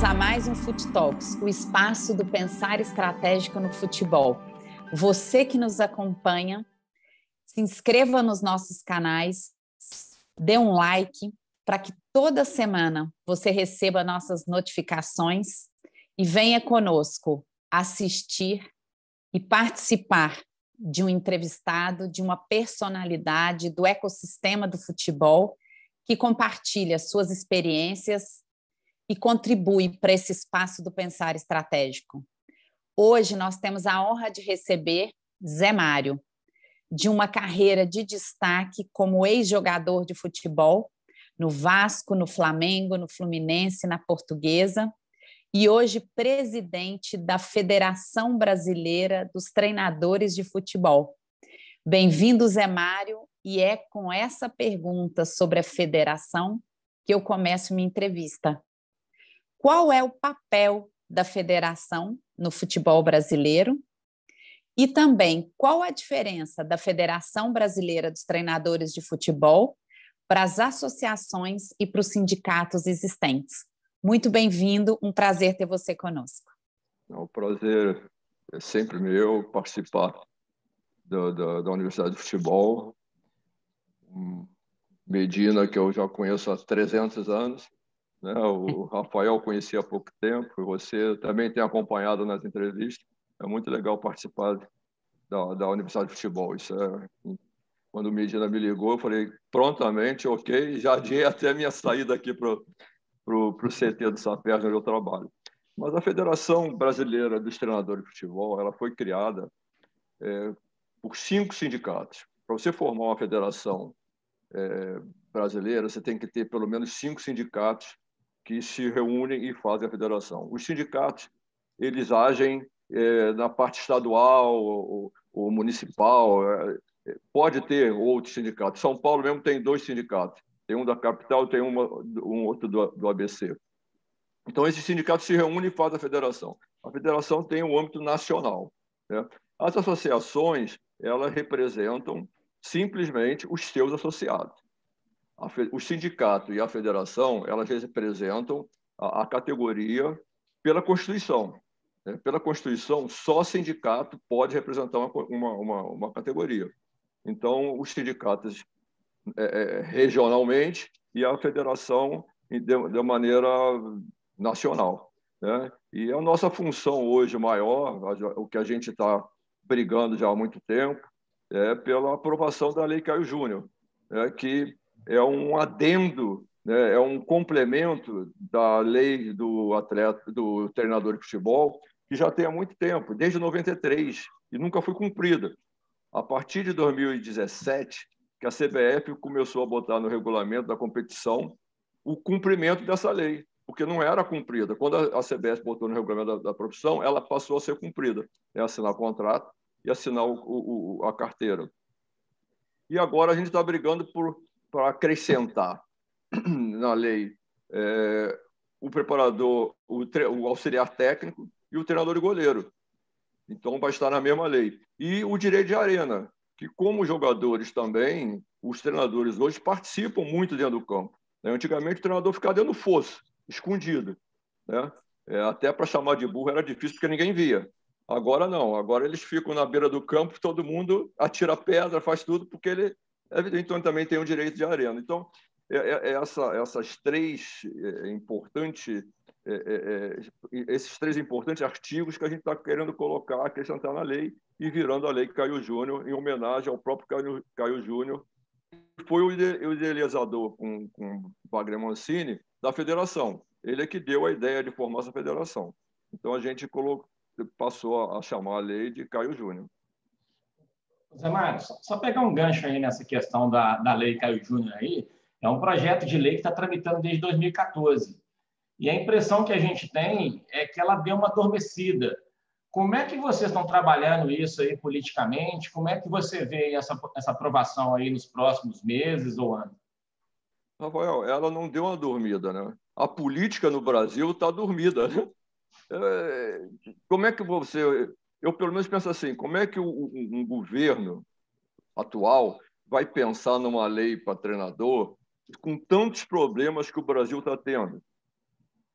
bem-vindos a mais um Foot Talks, o espaço do pensar estratégico no futebol. Você que nos acompanha, se inscreva nos nossos canais, dê um like para que toda semana você receba nossas notificações e venha conosco assistir e participar de um entrevistado, de uma personalidade do ecossistema do futebol que compartilha suas experiências e contribui para esse espaço do pensar estratégico. Hoje nós temos a honra de receber Zé Mário, de uma carreira de destaque como ex-jogador de futebol no Vasco, no Flamengo, no Fluminense, na Portuguesa, e hoje presidente da Federação Brasileira dos Treinadores de Futebol. Bem-vindo, Zé Mário, e é com essa pergunta sobre a federação que eu começo minha entrevista qual é o papel da federação no futebol brasileiro e também qual a diferença da Federação Brasileira dos Treinadores de Futebol para as associações e para os sindicatos existentes. Muito bem-vindo, um prazer ter você conosco. É um prazer é sempre meu participar da, da, da Universidade de Futebol, Medina, que eu já conheço há 300 anos, né? O Rafael conhecia há pouco tempo, você também tem acompanhado nas entrevistas. É muito legal participar da, da Universidade de Futebol. Isso é... Quando o Medina me ligou, eu falei prontamente, ok, já adiei até a minha saída aqui para o CT do Saperj, onde eu trabalho. Mas a Federação Brasileira dos Treinadores de Futebol ela foi criada é, por cinco sindicatos. Para você formar uma federação é, brasileira, você tem que ter pelo menos cinco sindicatos que se reúnem e fazem a federação. Os sindicatos eles agem é, na parte estadual ou, ou municipal, é, é, pode ter outros sindicatos. São Paulo mesmo tem dois sindicatos, tem um da capital, e tem uma, um outro do, do ABC. Então esses sindicatos se reúnem e fazem a federação. A federação tem o um âmbito nacional. Né? As associações elas representam simplesmente os seus associados a, o sindicato e a federação elas representam a, a categoria pela Constituição. Né? Pela Constituição, só sindicato pode representar uma, uma, uma, uma categoria. Então, os sindicatos é, é regionalmente e a federação de, de maneira nacional. Né? E a nossa função hoje maior, o que a gente está brigando já há muito tempo, é pela aprovação da Lei Caio Júnior, é, que é um adendo, né, é um complemento da lei do atleta, do treinador de futebol, que já tem há muito tempo, desde 93, e nunca foi cumprida. A partir de 2017, que a CBF começou a botar no regulamento da competição o cumprimento dessa lei, porque não era cumprida. Quando a CBF botou no regulamento da, da profissão, ela passou a ser cumprida. É assinar o contrato e assinar o, o, a carteira. E agora a gente está brigando por para acrescentar na lei é, o preparador, o, o, auxiliar técnico e o treinador e goleiro. Então, vai estar na mesma lei. E o direito de arena, que como jogadores também, os treinadores hoje participam muito dentro do campo. Né? Antigamente, o treinador ficava dentro do fosso, escondido. Né? É, até para chamar de burro era difícil, porque ninguém via. Agora não, agora eles ficam na beira do campo, todo mundo atira pedra, faz tudo, porque ele é evidentemente também tem o direito de arena. Então, é, é, essa, essas três importantes, esses três importantes artigos que a gente está querendo colocar, acrescentar na lei e virando a lei Caio Júnior em homenagem ao próprio Caio, Caio Júnior, que foi o, idealizador com, com Wagner Mancini da federação. Ele é que deu a ideia de formar essa federação. Então a gente colocou, passou a, a chamar a lei de Caio Júnior. Zé Mário, só, só, pegar um gancho aí nessa questão da, da Lei Caio Júnior aí, é um projeto de lei que está tramitando desde 2014. E a impressão que a gente tem é que ela deu uma adormecida. Como é que vocês estão trabalhando isso aí politicamente? Como é que você vê essa, essa aprovação aí nos próximos meses ou anos? Rafael, ela não deu uma dormida, né? A política no Brasil está dormida, né? É, como é que você eu pelo menos penso assim: como é que um, um governo atual vai pensar numa lei para treinador com tantos problemas que o Brasil está tendo?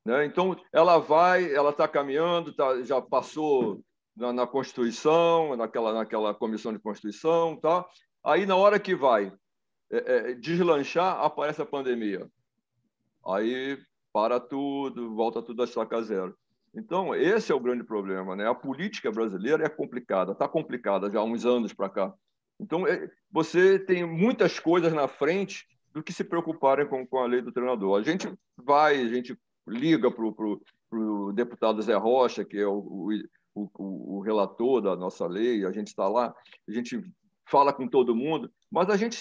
Né? Então, ela vai, ela está caminhando, tá, já passou na, na, Constituição, naquela, naquela comissão de Constituição, tá? Aí, na hora que vai é, é, deslanchar, aparece a pandemia. Aí para tudo, volta tudo a estaca zero. Então, esse é o grande problema. Né? A política brasileira é complicada, está complicada já há uns anos para cá. Então, é, você tem muitas coisas na frente do que se preocuparem com, com a lei do treinador. A gente vai, a gente liga para o deputado Zé Rocha, que é o, o, o, o relator da nossa lei, a gente está lá, a gente fala com todo mundo, mas a gente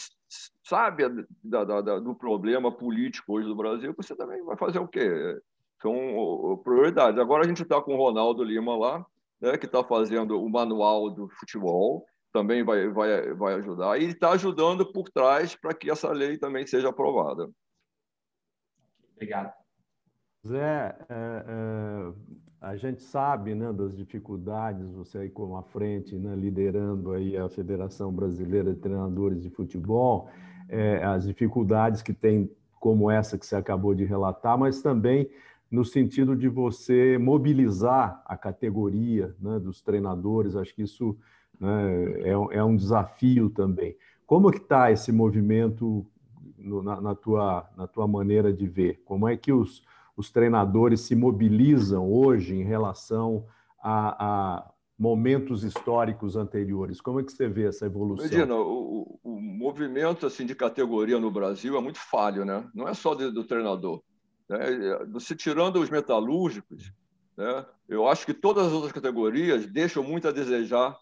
sabe da, da, da, do problema político hoje do Brasil, você também vai fazer o quê? são então, prioridades. Agora a gente está com o Ronaldo Lima lá, né, que está fazendo o manual do futebol, também vai, vai, vai ajudar, e está ajudando por trás para que essa lei também seja aprovada. Obrigado. Zé, é, é, a gente sabe né, das dificuldades, você aí como a frente, né, liderando aí a Federação Brasileira de Treinadores de Futebol, é, as dificuldades que tem como essa que você acabou de relatar, mas também no sentido de você mobilizar a categoria né, dos treinadores. Acho que isso né, é, é, um desafio também. Como que está esse movimento no, na, na, tua, na tua maneira de ver? Como é que os, os treinadores se mobilizam hoje em relação a, a momentos históricos anteriores? Como é que você vê essa evolução? Medina, o, o, movimento assim de categoria no Brasil é muito falho, né? Não é só do treinador né? Eh, se tirando os metalúrgicos, né? eu acho que todas as outras categorias deixam muito a desejar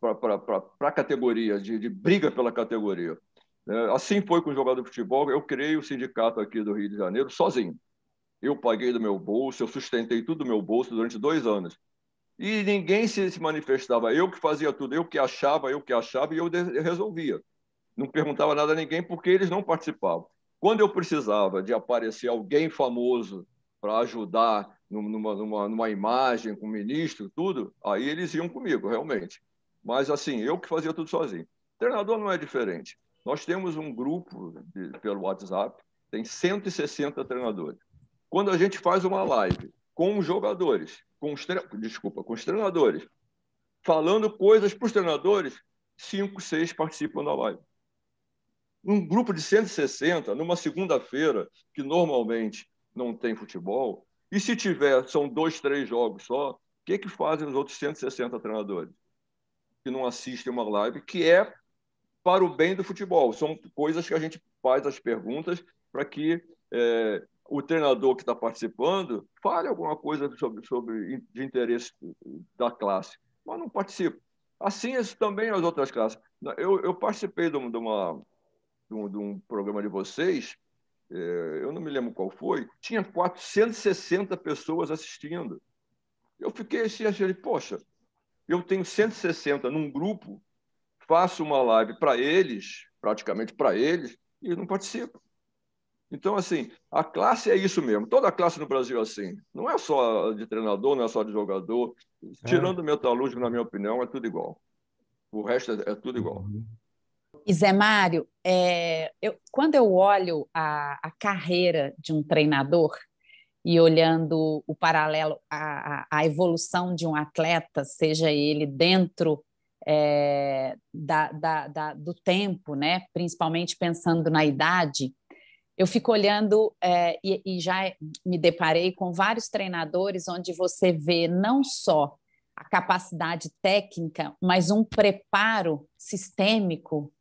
para a categoria, de, de, briga pela categoria. Né? assim foi com o jogador de futebol, eu criei o sindicato aqui do Rio de Janeiro sozinho. Eu paguei do meu bolso, eu sustentei tudo do meu bolso durante dois anos. E ninguém se, manifestava, eu que fazia tudo, eu que achava, eu que achava, e eu resolvia. Não perguntava nada a ninguém porque eles não participavam. Quando eu precisava de aparecer alguém famoso para ajudar numa, numa, numa imagem com o ministro, tudo, aí eles iam comigo, realmente. Mas, assim, eu que fazia tudo sozinho. O treinador não é diferente. Nós temos um grupo de, pelo WhatsApp, tem 160 treinadores. Quando a gente faz uma live com os jogadores, com os desculpa, com os treinadores, falando coisas para os treinadores, cinco, seis participam da live um grupo de 160, numa segunda-feira, que normalmente não tem futebol, e se tiver, são dois, três jogos só, o que, que fazem os outros 160 treinadores? Que não assistem uma live, que é para o bem do futebol. São coisas que a gente faz as perguntas para que é, o treinador que está participando fale alguma coisa sobre, sobre de interesse da classe, mas não participa. Assim, isso também as outras classes. Eu, eu participei de uma, de uma de um, de um programa de vocês, é, eu não me lembro qual foi, tinha 460 pessoas assistindo. Eu fiquei assim, achei, poxa, eu tenho 160 num grupo, faço uma live para eles, praticamente para eles, e não participo. Então, assim, a classe é isso mesmo. Toda a classe no Brasil é assim. Não é só de treinador, não é só de jogador. É. Tirando é. o metalúrgico, na minha opinião, é tudo igual. O resto é, é tudo igual. Uhum. E Zé Mário, é, eu, quando eu olho a, a, carreira de um treinador e olhando o paralelo à, evolução de um atleta, seja ele dentro é, da, da, da, do tempo, né? principalmente pensando na idade, eu fico olhando é, e, e já me deparei com vários treinadores onde você vê não só a capacidade técnica, mas um preparo sistêmico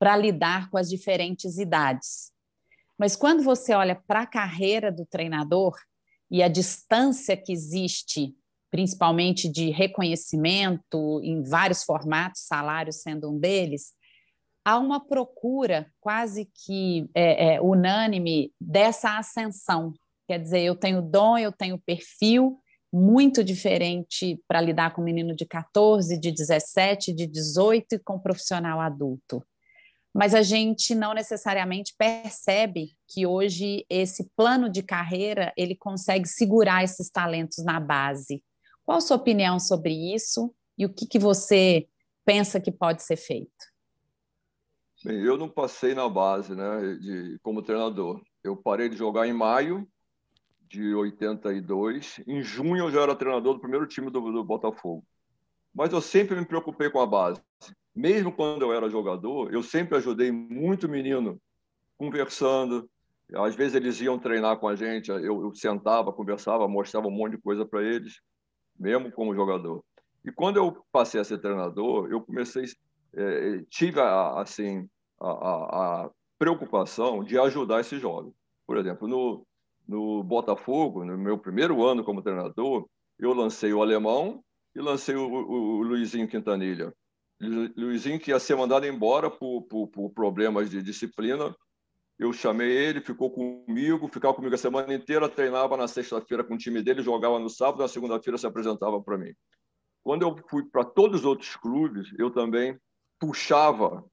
para lidar com as diferentes idades. Mas quando você olha para a carreira do treinador e a distância que existe, principalmente de reconhecimento em vários formatos, salário sendo um deles, há uma procura quase que é, é, unânime dessa ascensão. Quer dizer, eu tenho dom, eu tenho perfil muito diferente para lidar com um menino de 14, de 17, de 18 e com um profissional adulto mas a gente não necessariamente percebe que hoje esse plano de carreira ele consegue segurar esses talentos na base. Qual a sua opinião sobre isso e o que, que você pensa que pode ser feito? Bem, eu não passei na base, né, de, como treinador. Eu parei de jogar em maio de 82. Em junho eu já era treinador do primeiro time do, do Botafogo. Mas eu sempre me preocupei com a base mesmo quando eu era jogador, eu sempre ajudei muito menino conversando. Às vezes eles iam treinar com a gente, eu, eu sentava, conversava, mostrava um monte de coisa para eles, mesmo como jogador. E quando eu passei a ser treinador, eu comecei, é, tive a, assim a, a, preocupação de ajudar esse jovem. Por exemplo, no, no Botafogo, no meu primeiro ano como treinador, eu lancei o alemão e lancei o, o, o Luizinho Quintanilha Luizinho, que ia ser mandado embora por, por, por problemas de disciplina, eu chamei ele, ficou comigo, ficava comigo a semana inteira, treinava na sexta-feira com o time dele, jogava no sábado, na segunda-feira se apresentava para mim. Quando eu fui para todos os outros clubes, eu também puxava,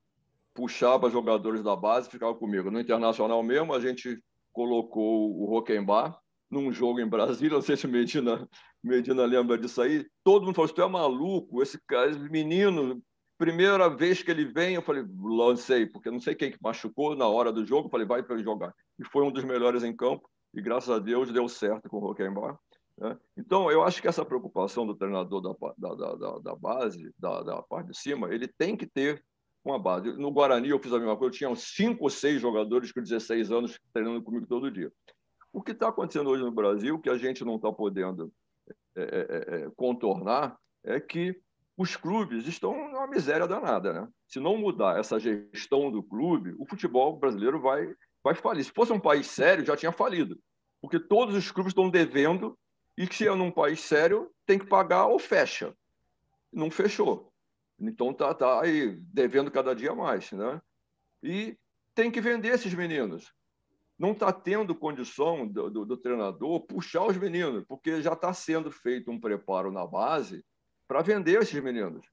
puxava jogadores da base, ficava comigo. No Internacional mesmo, a gente colocou o Roquembar num jogo em Brasília, não sei se Medina, Medina lembra disso aí, todo mundo falou, tu é maluco, esse, cara, esse menino primeira vez que ele vem, eu falei, lancei, porque não sei quem que machucou na hora do jogo, falei, vai para ele jogar. E foi um dos melhores em campo, e graças a Deus deu certo com o Roquembar. Né? Então, eu acho que essa preocupação do treinador da, da, da, da base, da, da parte de cima, ele tem que ter uma base. No Guarani, eu fiz a mesma coisa, eu tinha uns cinco ou seis jogadores com 16 anos treinando comigo todo dia. O que está acontecendo hoje no Brasil, que a gente não está podendo é, é, é, é, contornar, é que os clubes estão numa miséria danada. Né? Se não mudar essa gestão do clube, o futebol brasileiro vai, vai falir. Se fosse um país sério, já tinha falido, porque todos os clubes estão devendo e que se é num país sério, tem que pagar ou fecha. Não fechou. Então tá, tá aí devendo cada dia mais. Né? E tem que vender esses meninos. Não está tendo condição do, do, do treinador puxar os meninos, porque já está sendo feito um preparo na base – para vender esses meninos,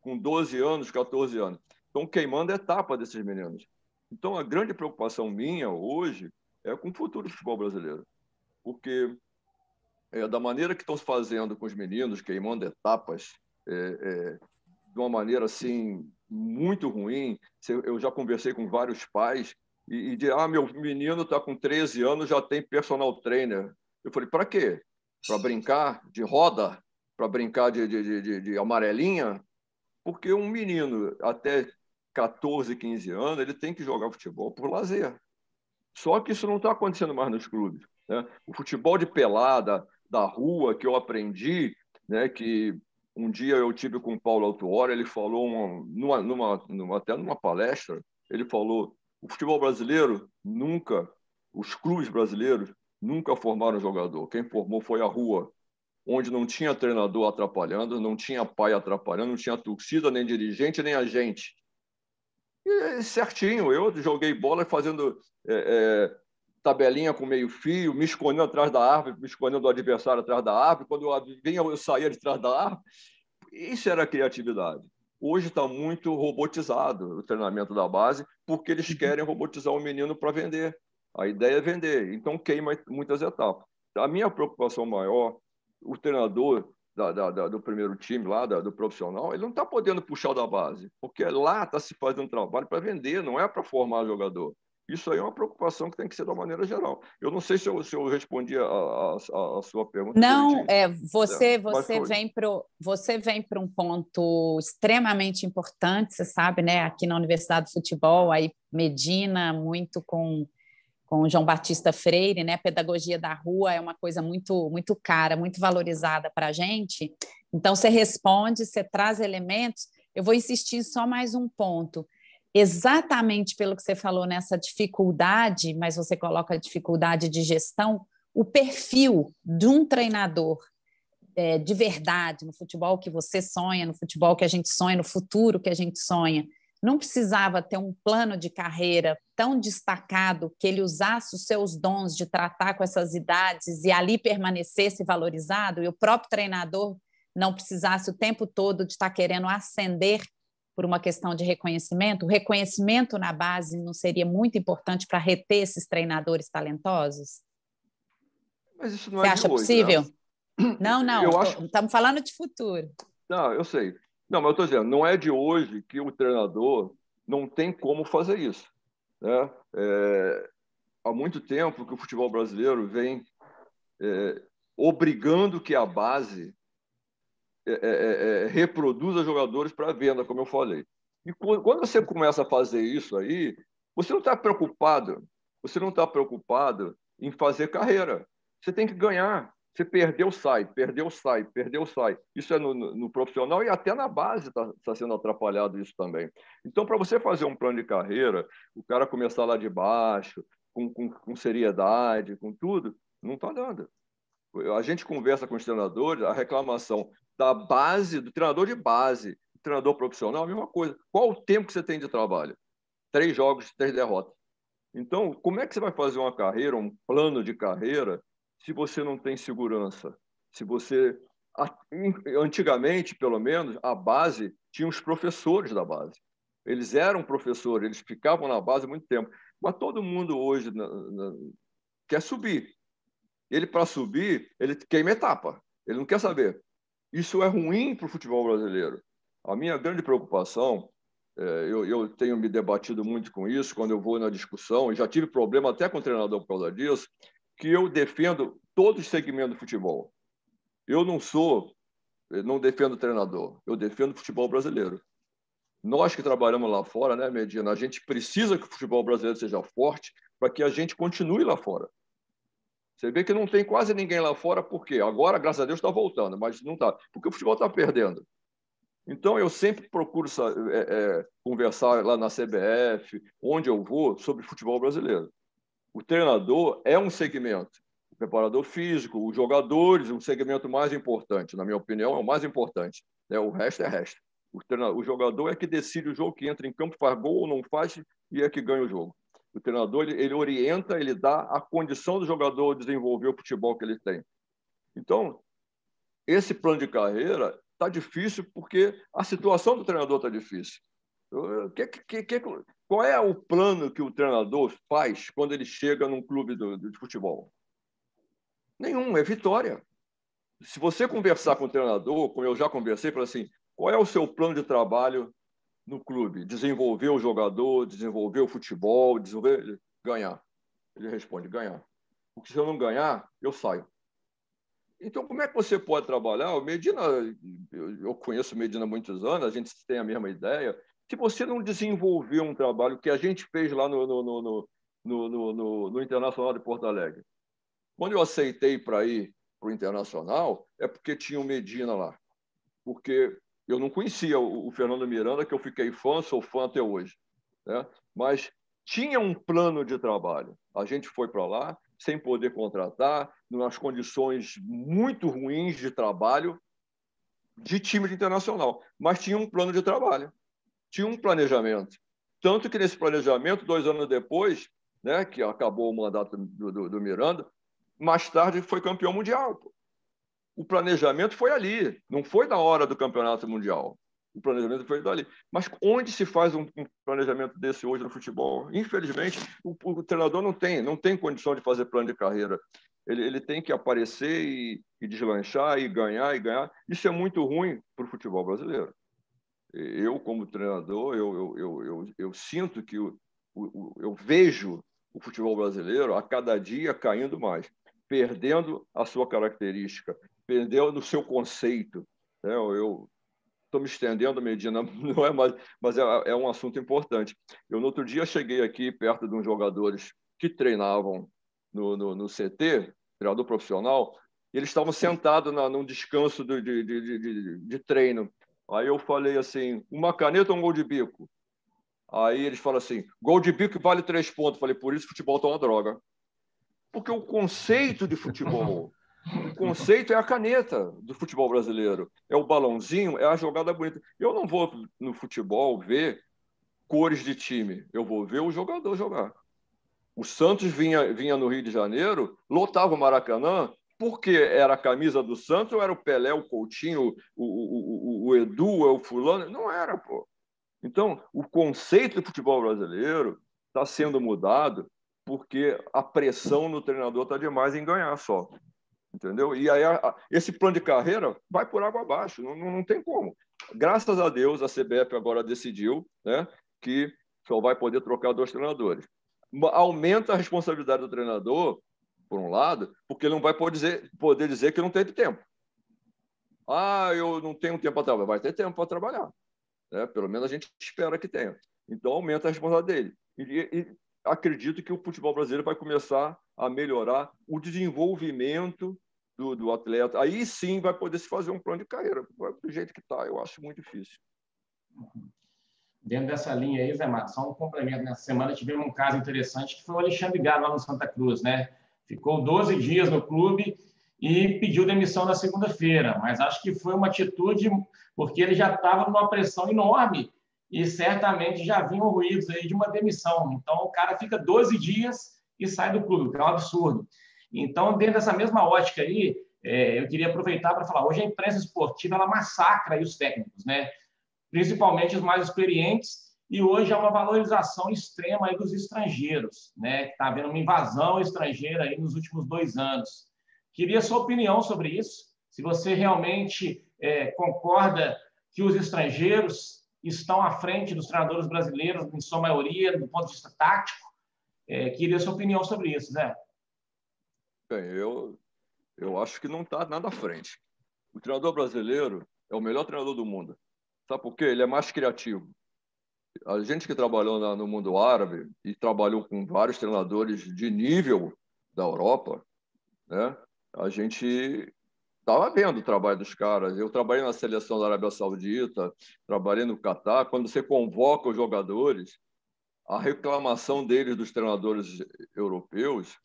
com 12 anos, 14 anos. Estão queimando a etapa desses meninos. Então, a grande preocupação minha hoje é com o futuro do futebol brasileiro. Porque é, da maneira que estão se fazendo com os meninos, queimando etapas, é, é, de uma maneira assim muito ruim. Eu já conversei com vários pais e, e de ah, meu menino está com 13 anos, já tem personal trainer. Eu falei, para quê? Para brincar de roda? para brincar de, de, de, de, amarelinha, porque um menino até 14, 15 anos, ele tem que jogar futebol por lazer. Só que isso não está acontecendo mais nos clubes. Né? O futebol de pelada, da rua, que eu aprendi, né, que um dia eu tive com o Paulo Autuora, ele falou, uma, numa, numa, numa, até numa palestra, ele falou, o futebol brasileiro nunca, os clubes brasileiros nunca formaram jogador. Quem formou foi a rua onde não tinha treinador atrapalhando, não tinha pai atrapalhando, não tinha torcida, nem dirigente, nem agente. E certinho, eu joguei bola fazendo é, é, tabelinha com meio fio, me escondendo atrás da árvore, me escondendo do adversário atrás da árvore. Quando eu vinha, eu saía de trás da árvore. Isso era criatividade. Hoje está muito robotizado o treinamento da base, porque eles uhum. querem robotizar o menino para vender. A ideia é vender, então queima muitas etapas. A minha preocupação maior o treinador da, da, da, do primeiro time lá, do profissional, ele não está podendo puxar da base, porque lá está se fazendo trabalho para vender, não é para formar jogador. Isso aí é uma preocupação que tem que ser da maneira geral. Eu não sei se eu, se eu respondi a, a, a sua pergunta. Não, é, você, é, você, vem você vem para um ponto extremamente importante, você sabe, né? Aqui na Universidade do Futebol, aí Medina, muito com com João Batista Freire, né? Pedagogia da rua é uma coisa muito muito cara, muito valorizada para a gente. Então você responde, você traz elementos. Eu vou insistir só mais um ponto. Exatamente pelo que você falou nessa dificuldade, mas você coloca a dificuldade de gestão, o perfil de um treinador é, de verdade no futebol que você sonha, no futebol que a gente sonha, no futuro que a gente sonha não precisava ter um plano de carreira tão destacado que ele usasse os seus dons de tratar com essas idades e ali permanecesse valorizado e o próprio treinador não precisasse o tempo todo de estar querendo ascender por uma questão de reconhecimento? O reconhecimento na base não seria muito importante para reter esses treinadores talentosos? Mas isso não Você é acha hoje, possível? Não, não. não acho... Estamos falando de futuro. Não, eu sei. Não, mas eu estou dizendo, não é de hoje que o treinador não tem como fazer isso. Né? É, há muito tempo que o futebol brasileiro vem é, obrigando que a base é, é, é, é reproduza jogadores para venda, como eu falei. E quando você começa a fazer isso aí, você não está preocupado, você não está preocupado em fazer carreira. Você tem que ganhar. Você perdeu, sai, perdeu, sai, perdeu, sai. Isso é no, no, profissional e até na base está tá sendo atrapalhado isso também. Então, para você fazer um plano de carreira, o cara começar lá de baixo, com, com, com seriedade, com tudo, não está dando. A gente conversa com os treinadores, a reclamação da base, do treinador de base, treinador profissional, a mesma coisa. Qual o tempo que você tem de trabalho? Três jogos, três derrotas. Então, como é que você vai fazer uma carreira, um plano de carreira, se você não tem segurança, se você antigamente, pelo menos, a base tinha os professores da base. Eles eram professores, eles ficavam na base há muito tempo. Mas todo mundo hoje na, na, quer subir. Ele, para subir, ele queima etapa. Ele não quer saber. Isso é ruim para o futebol brasileiro. A minha grande preocupação, é, eu, eu tenho me debatido muito com isso quando eu vou na discussão, e já tive problema até com o treinador por causa disso, que eu defendo todos os segmentos do futebol. Eu não sou, eh, não defendo treinador, eu defendo o futebol brasileiro. Nós que trabalhamos lá fora, né, Medina, a gente precisa que o futebol brasileiro seja forte para que a gente continue lá fora. Você vê que não tem quase ninguém lá fora, por quê? Agora, graças a Deus, está voltando, mas não está. Porque o futebol está perdendo. Então, eu sempre procuro é, é, conversar lá na CBF, onde eu vou, sobre futebol brasileiro. O treinador é um segmento, o preparador físico, os jogadores, um segmento mais importante, na minha opinião, é o mais importante. Né? O resto é resto. O, treinador, o jogador é que decide o jogo, que entra em campo, faz gol ou não faz e é que ganha o jogo. O treinador ele, ele orienta, ele dá a condição do jogador desenvolver o futebol que ele tem. Então, esse plano de carreira está difícil porque a situação do treinador está difícil. O que, que, que, qual é o plano que o treinador faz quando ele chega num clube do, de futebol? Nenhum, é vitória. Se você conversar com o treinador, como eu já conversei, para assim, qual é o seu plano de trabalho no clube? Desenvolver o jogador, desenvolver o futebol, desenvolver ganhar. Ele responde: ganhar. Porque se eu não ganhar, eu saio. Então, como é que você pode trabalhar? O Medina, eu conheço o Medina há muitos anos, a gente tem a mesma ideia. Se você não desenvolver um trabalho que a gente fez lá no, no, no, no, no Internacional de Porto Alegre, quando eu aceitei para ir para o Internacional, é porque tinha o Medina lá. Porque eu não conhecia o, o Fernando Miranda, que eu fiquei fã, sou fã até hoje. Né? Mas tinha um plano de trabalho. A gente foi para lá sem poder contratar, nas condições muito ruins de trabalho de time de internacional, mas tinha um plano de trabalho tinha um planejamento. Tanto que nesse planejamento, dois anos depois, né, que acabou o mandato do, do, do Miranda, mais tarde foi campeão mundial. Pô. O planejamento foi ali, não foi na hora do campeonato mundial. O planejamento foi dali. Mas onde se faz um, planejamento desse hoje no futebol? Infelizmente, o, o, treinador não tem, não tem condição de fazer plano de carreira. Ele, ele tem que aparecer e, e deslanchar e ganhar e ganhar. Isso é muito ruim para o futebol brasileiro eu como treinador, eu, eu, eu, eu, sinto que o, eu vejo o futebol brasileiro a cada dia caindo mais, perdendo a sua característica, perdendo o seu conceito. Né? Eu estou me estendendo, Medina, não é mais, mas é, é, um assunto importante. Eu, no outro dia, cheguei aqui perto de uns jogadores que treinavam no, no, no CT, treinador profissional, e eles estavam sentados num descanso de, de, de, de treino. Aí eu falei assim: uma caneta ou um gol de bico? Aí eles falam assim: gol de bico vale três pontos. Falei, por isso futebol tá uma droga. Porque o conceito de futebol, o conceito é a caneta do futebol brasileiro. É o balãozinho, é a jogada bonita. Eu não vou no futebol ver cores de time, eu vou ver o jogador jogar. O Santos vinha, vinha no Rio de Janeiro, lotava o Maracanã, porque era a camisa do Santos ou era o Pelé, o Coutinho, o, o, o o Edu é o fulano. Não era, pô. Então, o conceito do futebol brasileiro está sendo mudado porque a pressão no treinador está demais em ganhar só. Entendeu? E aí, a, a, esse plano de carreira vai por água abaixo, não, não, não tem como. Graças a Deus, a CBF agora decidiu né, que só vai poder trocar dois treinadores. Aumenta a responsabilidade do treinador, por um lado, porque ele não vai poder dizer, poder dizer que não teve tempo. Ah, eu não tenho tempo para trabalhar. Vai ter tempo para trabalhar. Né? Pelo menos a gente espera que tenha. Então, aumenta a responsabilidade dele. E, e acredito que o futebol brasileiro vai começar a melhorar o desenvolvimento do, do atleta. Aí sim vai poder se fazer um plano de carreira. Do jeito que está, eu acho muito difícil. Dentro dessa linha aí, Zé Matos, só um complemento. Nessa semana tivemos um caso interessante que foi o Alexandre Galo lá no Santa Cruz, né? Ficou 12 dias no clube e pediu demissão na segunda-feira. Mas acho que foi uma atitude, porque ele já estava numa pressão enorme e certamente já vinham ruídos aí de uma demissão. Então, o cara fica 12 dias e sai do clube, que é um absurdo. Então, dentro dessa mesma ótica aí, é, eu queria aproveitar para falar, hoje a imprensa esportiva ela massacra os técnicos, né? principalmente os mais experientes, e hoje há uma valorização extrema aí dos estrangeiros, né? Está havendo uma invasão estrangeira aí nos últimos dois anos. Queria sua opinião sobre isso. Se você realmente é, concorda que os estrangeiros estão à frente dos treinadores brasileiros, em sua maioria, do ponto de vista tático. É, queria sua opinião sobre isso, Zé. Bem, eu, eu acho que não está nada à frente. O treinador brasileiro é o melhor treinador do mundo. Sabe por quê? Ele é mais criativo. A gente que trabalhou na, no mundo árabe e trabalhou com vários treinadores de nível da Europa, né? a gente estava vendo o trabalho dos caras. Eu trabalhei na seleção da Arábia Saudita, trabalhei no Catar. Quando você convoca os jogadores, a reclamação deles dos treinadores europeus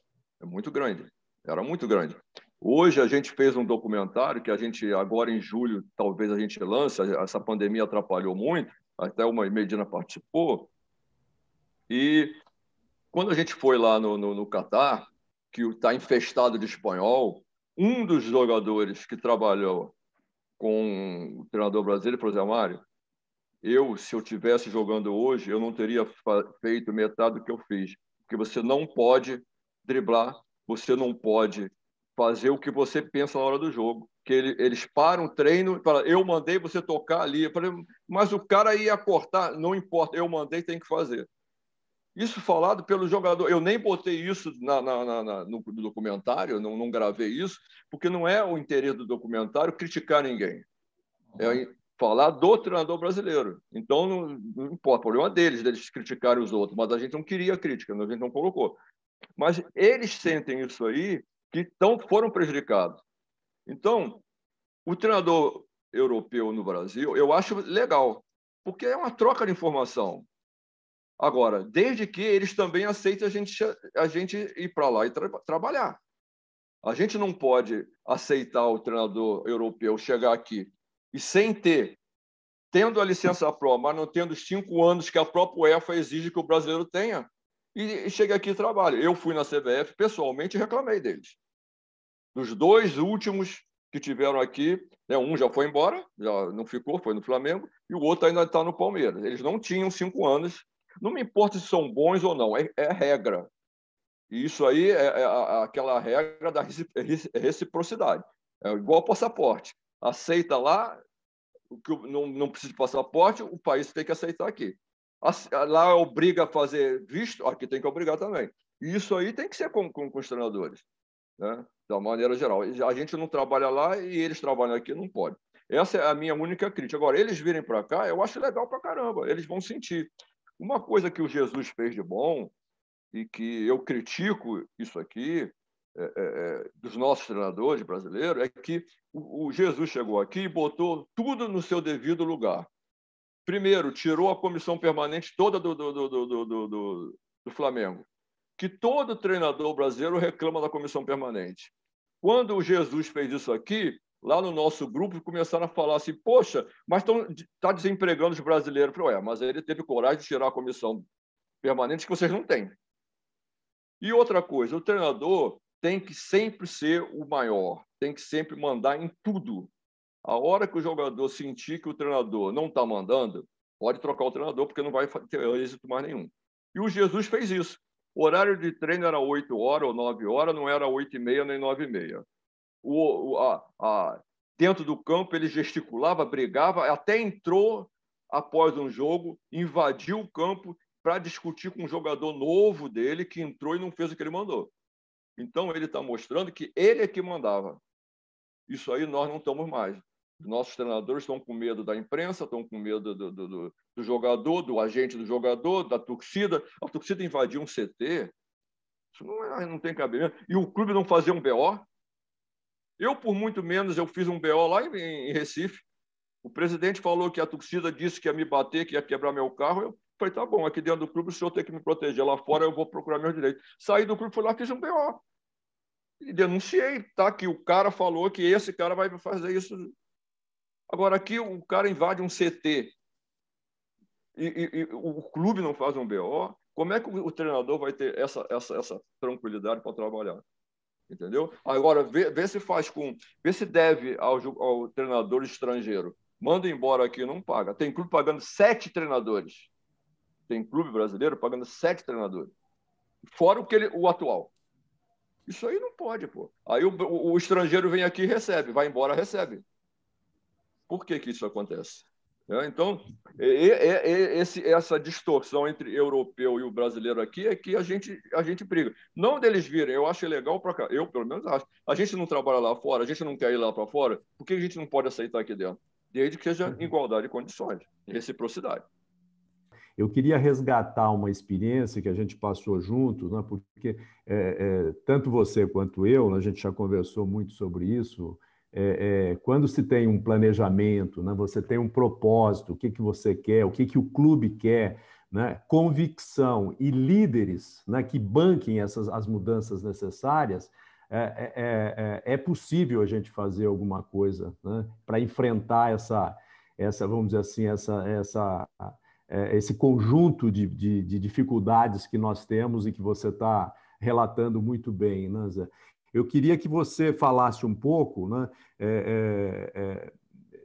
é muito grande. Era muito grande. Hoje a gente fez um documentário que a gente agora em julho talvez a gente lance. Essa pandemia atrapalhou muito. Até uma Medina participou. E quando a gente foi lá no, no, no Catar, que está infestado de espanhol, um dos jogadores que trabalhou com o treinador brasileiro falou assim, Mário, eu, se eu tivesse jogando hoje, eu não teria feito metade do que eu fiz, porque você não pode driblar, você não pode fazer o que você pensa na hora do jogo. Que ele, eles param o treino e falam, eu mandei você tocar ali. falei, mas o cara ia cortar, não importa, eu mandei, tem que fazer. Isso falado pelo jogador. Eu nem botei isso na, na, na, no, no documentário, não, não, gravei isso, porque não é o interesse do documentário criticar ninguém. É uhum. falar do treinador brasileiro. Então, não, não importa, o problema é deles, deles criticarem os outros, mas a gente não queria crítica, né? a gente não colocou. Mas eles sentem isso aí, que tão, foram prejudicados. Então, o treinador europeu no Brasil, eu acho legal, porque é uma troca de informação. Agora, desde que eles também aceitem a gente, a gente ir para lá e tra trabalhar. A gente não pode aceitar o treinador europeu chegar aqui e sem ter, tendo a licença pro, mas não tendo os cinco anos que a própria UEFA exige que o brasileiro tenha, e, e aqui e trabalhe Eu fui na CBF pessoalmente e reclamei deles. Dos dois últimos que tiveram aqui, né, um já foi embora, já não ficou, foi no Flamengo, e o outro ainda está no Palmeiras. Eles não tinham cinco anos não me importa se são bons ou não, é, é regra. E isso aí é, é aquela regra da reciprocidade. É igual ao passaporte. Aceita lá, que não, não precisa de passaporte, o país tem que aceitar aqui. Ah, lá obriga a fazer visto, aqui tem que obrigar também. E isso aí tem que ser com, com, com os treinadores, né? da maneira geral. A gente não trabalha lá e eles trabalham aqui, não pode. Essa é a minha única crítica. Agora, eles virem para cá, eu acho legal para caramba, eles vão sentir. Uma coisa que o Jesus fez de bom, e que eu critico isso aqui, é, é, é, dos nossos treinadores brasileiros, é que o, o Jesus chegou aqui e botou tudo no seu devido lugar. Primeiro, tirou a comissão permanente toda do, do, do, do, do Flamengo, que todo treinador brasileiro reclama da comissão permanente. Quando o Jesus fez isso aqui, lá no nosso grupo começaram a falar assim: poxa, mas está desempregando os brasileiros. Eu falei, Ué, mas ele teve coragem de tirar a comissão permanente que vocês não têm. E outra coisa, o treinador tem que sempre ser o maior, tem que sempre mandar em tudo. A hora que o jogador sentir que o treinador não está mandando, pode trocar o treinador, porque não vai ter êxito mais nenhum. E o Jesus fez isso. O horário de treino era 8 horas ou 9 horas, não era 8 e meia nem 9 e meia o, a, a, dentro do campo ele gesticulava, brigava, até entrou após um jogo, invadiu o campo para discutir com um jogador novo dele que entrou e não fez o que ele mandou. Então ele está mostrando que ele é que mandava. Isso aí nós não estamos mais. Nossos treinadores estão com medo da imprensa, estão com medo do, do, do, do jogador, do agente do jogador, da torcida. A torcida invadiu um CT. Isso não, é, não tem cabimento. E o clube não fazia um BO. Eu, por muito menos, eu fiz um BO lá em, Recife. O presidente falou que a torcida disse que ia me bater, que ia quebrar meu carro. Eu falei, tá bom, aqui dentro do clube o senhor tem que me proteger. Lá fora eu vou procurar meus direitos. Saí do clube, fui lá, fiz um BO. E denunciei, tá? Que o cara falou que esse cara vai fazer isso. Agora, aqui o cara invade um CT. E, e, e o clube não faz um BO. Como é que o, o treinador vai ter essa, essa, essa tranquilidade para trabalhar? entendeu? Agora, vê, vê, se faz com. Vê se deve ao, ao, treinador estrangeiro. Manda embora aqui, não paga. Tem clube pagando sete treinadores. Tem clube brasileiro pagando sete treinadores. Fora o, que ele, o atual. Isso aí não pode, pô. Aí o, o, o estrangeiro vem aqui e recebe, vai embora, recebe. Por que, que isso acontece? É, então, essa distorção entre europeu e o brasileiro aqui é que a gente, a gente briga. Não deles virem, eu acho legal para cá, eu pelo menos acho. A gente não trabalha lá fora, a gente não quer ir lá para fora, por que a gente não pode aceitar aqui dentro? Desde que seja uhum. igualdade de condições, reciprocidade. Eu queria resgatar uma experiência que a gente passou juntos, né? porque é, é, tanto você quanto eu, né, a gente já conversou muito sobre isso, é, é, quando se tem um planejamento, né, você tem um propósito, o que, que você quer, o que, que o clube quer, né, convicção e líderes né, que banquem essas as mudanças necessárias, é, é, é possível a gente fazer alguma coisa para enfrentar essa, essa, vamos dizer assim, essa, essa, esse conjunto de, de, de dificuldades que nós temos e que você está relatando muito bem, né, Zé? Eu queria que você falasse um pouco, né? É, é, é,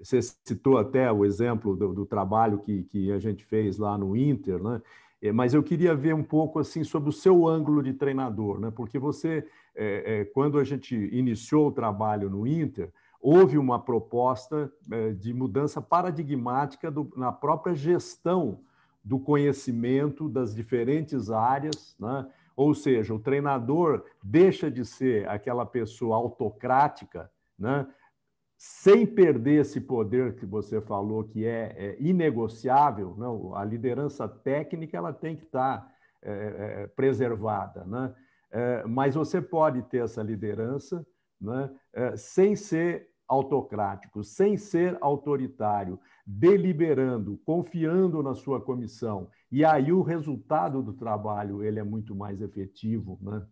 você citou até o exemplo do, do trabalho que, que, a gente fez lá no Inter, né? É, mas eu queria ver um pouco assim sobre o seu ângulo de treinador, né? porque você, é, quando a gente iniciou o trabalho no Inter, houve uma proposta de mudança paradigmática do, na própria gestão do conhecimento das diferentes áreas, né? Ou seja, o treinador deixa de ser aquela pessoa autocrática, né? sem perder esse poder que você falou que é, é inegociável, não, né, a liderança técnica ela tem que estar tá, é, é, é, preservada, né? É, mas você pode ter essa liderança né? É, sem ser autocrático, sem ser autoritário, deliberando, confiando na sua comissão, e aí o resultado do trabalho ele é muito mais efetivo, né?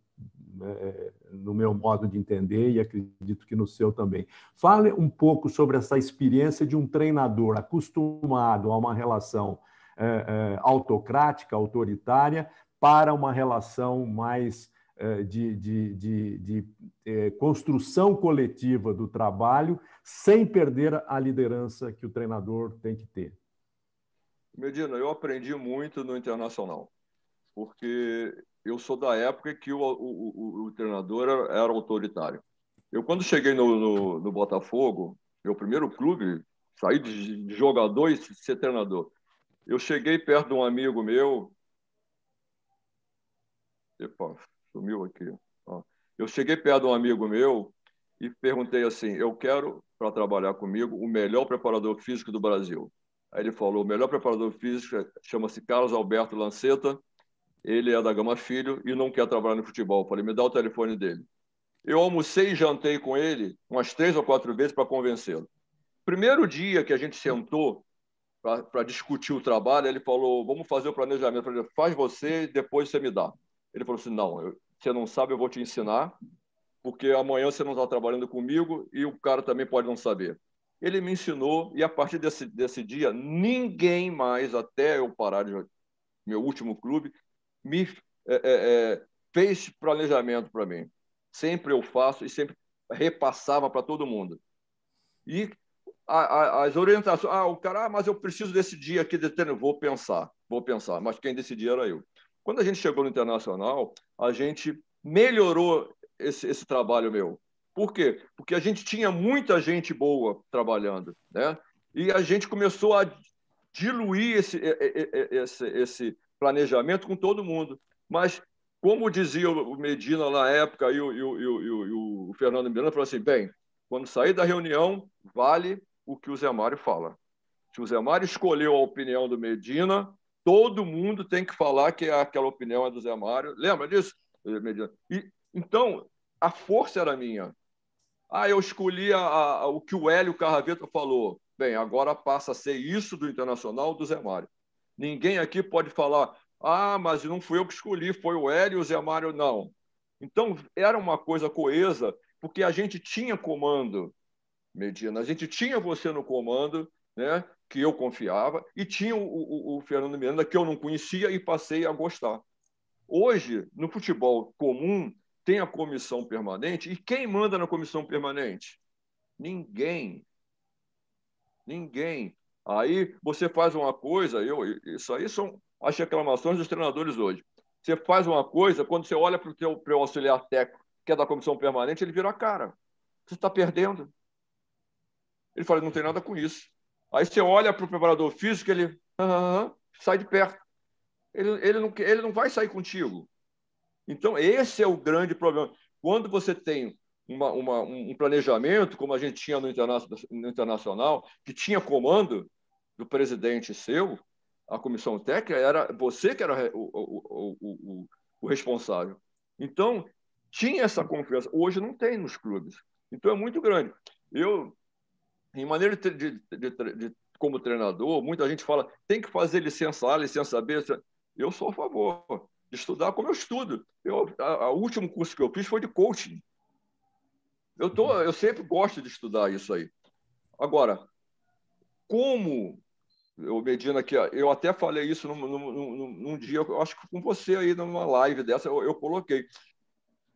É, é, no meu modo de entender e acredito que no seu também. Fale um pouco sobre essa experiência de um treinador acostumado a uma relação é, é, autocrática, autoritária, para uma relação mais eh, de, de, de, de, eh, construção coletiva do trabalho, sem perder a liderança que o treinador tem que ter. Medina, eu aprendi muito no Internacional, porque eu sou da época que o, o, o, o treinador era, era, autoritário. Eu, quando cheguei no, no, no Botafogo, meu primeiro clube, saí de jogador e ser treinador. Eu cheguei perto de um amigo meu. Epa, Sumiu aqui. Ó. Eu cheguei perto de um amigo meu e perguntei assim: eu quero para trabalhar comigo o melhor preparador físico do Brasil. Aí ele falou: o melhor preparador físico é, chama-se Carlos Alberto Lanceta, ele é da Gama Filho e não quer trabalhar no futebol. Eu falei: me dá o telefone dele. Eu almocei e jantei com ele umas três ou quatro vezes para convencê-lo. Primeiro dia que a gente sentou para discutir o trabalho, ele falou: vamos fazer o planejamento. Eu falei, faz você, depois você me dá. Ele falou assim: não, eu, você não sabe, eu vou te ensinar, porque amanhã você não está trabalhando comigo e o cara também pode não saber. Ele me ensinou e a partir desse, desse dia, ninguém mais, até eu parar de meu último clube, me é, é, é fez planejamento para mim. Sempre eu faço e sempre repassava para todo mundo. E a, a, as orientações, ah, o cara, ah, mas eu preciso desse dia aqui de treino, vou pensar, vou pensar, mas quem decidia era eu. Quando a gente chegou no internacional, a gente melhorou esse, esse trabalho meu. Por quê? Porque a gente tinha muita gente boa trabalhando, né? E a gente começou a diluir esse, esse, esse planejamento com todo mundo. Mas, como dizia o Medina na época e o, e o, e o, e o Fernando Miranda, falou assim: bem, quando sair da reunião, vale o que o Zé Mário fala. Se o Zé Mário escolheu a opinião do Medina, todo mundo tem que falar que é aquela opinião é do Zé Mário. Lembra disso? E, então, a força era minha. Ah, eu escolhi a, a, o que o Hélio Carraveta falou. Bem, agora passa a ser isso do Internacional do Zé Mário. Ninguém aqui pode falar, ah, mas não fui eu que escolhi, foi o Hélio e o Zé Mário, não. Então, era uma coisa coesa, porque a gente tinha comando, Medina, a gente tinha você no comando né, que eu confiava, e tinha o, o, o Fernando Miranda, que eu não conhecia e passei a gostar. Hoje, no futebol comum, tem a comissão permanente, e quem manda na comissão permanente? Ninguém. Ninguém. Aí você faz uma coisa, eu, isso aí são as reclamações dos treinadores hoje. Você faz uma coisa, quando você olha para o teu, teu auxiliar técnico, que é da comissão permanente, ele vira a cara. Você está perdendo. Ele fala, não tem nada com isso. Aí você olha para o preparador físico, ele ah, sai de perto. Ele, ele, não, ele não vai sair contigo. Então, esse é o grande problema. Quando você tem uma, uma, um planejamento, como a gente tinha no, interna no internacional, que tinha comando do presidente seu, a comissão técnica, era você que era o, o, o, o, responsável. Então, tinha essa confiança. Hoje não tem nos clubes. Então, é muito grande. Eu em maneira de, de, de, de, como treinador, muita gente fala tem que fazer licença A, licença B. Licença... Eu sou a favor de estudar como eu estudo. Eu, a, a último curso que eu fiz foi de coaching. Eu, tô, uhum. eu sempre gosto de estudar isso aí. Agora, como eu medindo aqui, eu até falei isso num, num, num, num dia, acho que com você aí numa live dessa, eu, eu coloquei.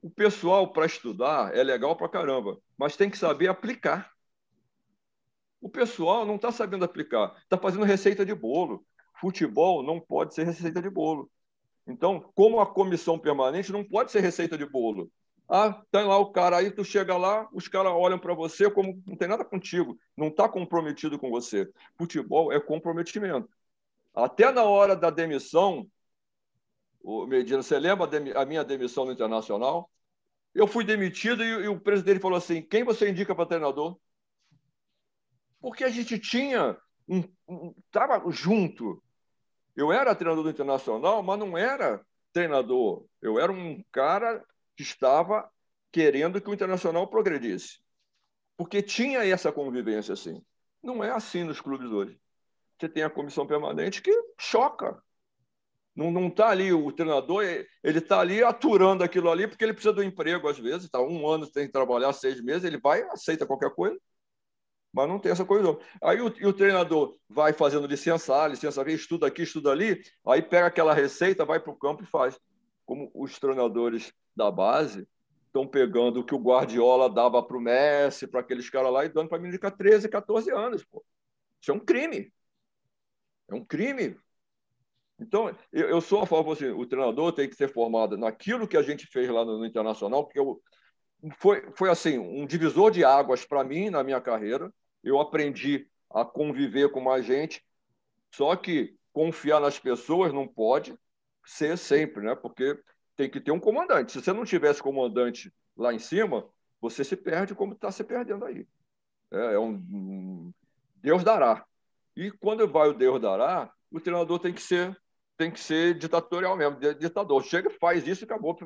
O pessoal para estudar é legal para caramba, mas tem que saber aplicar. O pessoal não está sabendo aplicar, está fazendo receita de bolo. Futebol não pode ser receita de bolo. Então, como a comissão permanente não pode ser receita de bolo. Ah, tem tá lá o cara aí, tu chega lá, os caras olham para você como não tem nada contigo, não está comprometido com você. Futebol é comprometimento. Até na hora da demissão, o Medina, você lembra a minha demissão no Internacional? Eu fui demitido e, o presidente falou assim: quem você indica para treinador? porque a gente tinha um, um junto. Eu era treinador do Internacional, mas não era treinador. Eu era um cara que estava querendo que o Internacional progredisse. Porque tinha essa convivência assim. Não é assim nos clubes hoje. Você tem a comissão permanente que choca. Não, não tá ali o treinador, ele tá ali aturando aquilo ali porque ele precisa do emprego às vezes, Está um ano tem que trabalhar, seis meses, ele vai aceita qualquer coisa mas não tem essa coisa. Aí o, o, treinador vai fazendo licença, licença aqui, estuda aqui, estuda ali, aí pega aquela receita, vai para o campo e faz. Como os treinadores da base estão pegando o que o Guardiola dava para o Messi, para aqueles caras lá, e dando para mim de 13, 14 anos. Pô. Isso é um crime. É um crime. Então, eu, eu sou a favor, tipo assim, o treinador tem que ser formado naquilo que a gente fez lá no, no Internacional, que eu, foi, foi assim, um divisor de águas para mim na minha carreira eu aprendi a conviver com mais gente. Só que confiar nas pessoas não pode ser sempre, né? Porque tem que ter um comandante. Se você não tivesse comandante lá em cima, você se perde como está se perdendo aí. É, é um, um, Deus dará. E quando vai o Deus dará, o treinador tem que ser tem que ser ditatorial mesmo, ditador. Chega, faz isso e acabou.